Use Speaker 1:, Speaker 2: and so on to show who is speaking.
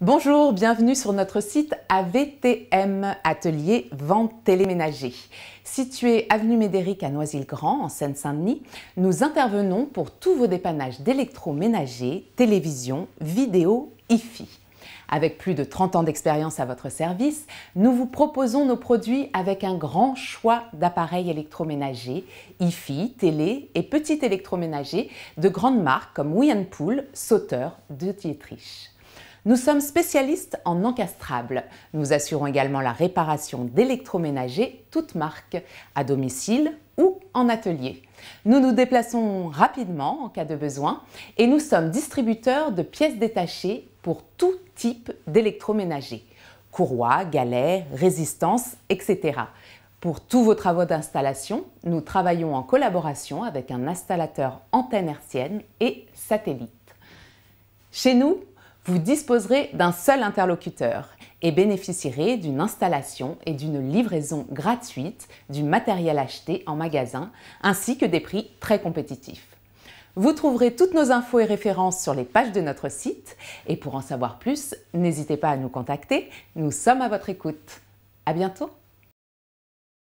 Speaker 1: Bonjour, bienvenue sur notre site AVTM, Atelier Vente Téléménager. Situé avenue Médéric à Noisy-le-Grand, en Seine-Saint-Denis, nous intervenons pour tous vos dépannages d'électroménager, télévision, vidéo, IFI. Avec plus de 30 ans d'expérience à votre service, nous vous proposons nos produits avec un grand choix d'appareils électroménagers, IFI, télé et petits électroménagers de grandes marques comme Pool, Sauteur de Dietrich. Nous sommes spécialistes en encastrables. Nous assurons également la réparation d'électroménagers toutes marques, à domicile ou en atelier. Nous nous déplaçons rapidement en cas de besoin et nous sommes distributeurs de pièces détachées pour tout type d'électroménager courroies, galets, résistances, etc. Pour tous vos travaux d'installation, nous travaillons en collaboration avec un installateur antenne hertzienne et satellite. Chez nous, vous disposerez d'un seul interlocuteur et bénéficierez d'une installation et d'une livraison gratuite du matériel acheté en magasin, ainsi que des prix très compétitifs. Vous trouverez toutes nos infos et références sur les pages de notre site, et pour en savoir plus, n'hésitez pas à nous contacter, nous sommes à votre écoute. À bientôt